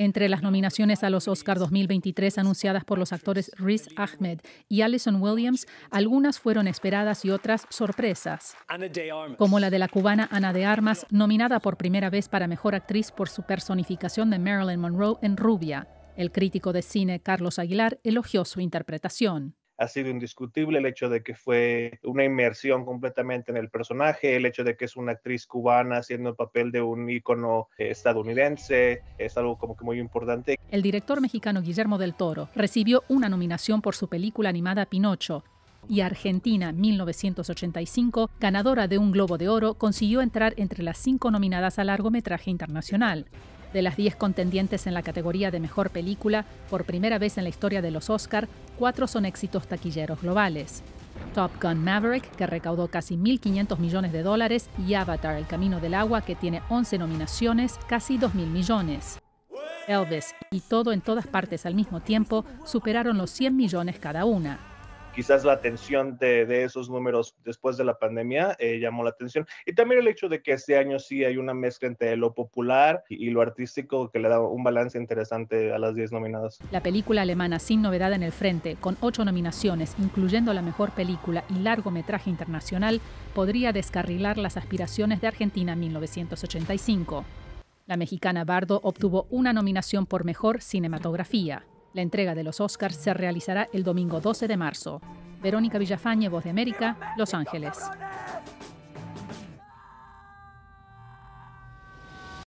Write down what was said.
Entre las nominaciones a los Oscar 2023 anunciadas por los actores Rhys Ahmed y Alison Williams, algunas fueron esperadas y otras sorpresas, como la de la cubana Ana de Armas, nominada por primera vez para Mejor Actriz por su personificación de Marilyn Monroe en Rubia. El crítico de cine Carlos Aguilar elogió su interpretación ha sido indiscutible el hecho de que fue una inmersión completamente en el personaje, el hecho de que es una actriz cubana haciendo el papel de un ícono eh, estadounidense, es algo como que muy importante. El director mexicano Guillermo del Toro recibió una nominación por su película animada Pinocho, y Argentina 1985, ganadora de un Globo de Oro, consiguió entrar entre las cinco nominadas a largometraje internacional. De las 10 contendientes en la categoría de mejor película, por primera vez en la historia de los Oscar, cuatro son éxitos taquilleros globales. Top Gun Maverick, que recaudó casi 1.500 millones de dólares, y Avatar, El Camino del Agua, que tiene 11 nominaciones, casi 2.000 millones. Elvis y Todo en todas partes al mismo tiempo superaron los 100 millones cada una quizás la atención de, esos números después de la pandemia eh, llamó la atención. Y también el hecho de que este año sí hay una mezcla entre lo popular y, lo artístico que le da un balance interesante a las 10 nominadas. La película alemana Sin Novedad en el Frente, con 8 nominaciones, incluyendo la mejor película y largometraje internacional, podría descarrilar las aspiraciones de Argentina en 1985. La mexicana Bardo obtuvo una nominación por mejor cinematografía. La entrega de los Oscars se realizará el domingo 12 de marzo. Verónica Villafañe, Voz de América, Los Ángeles.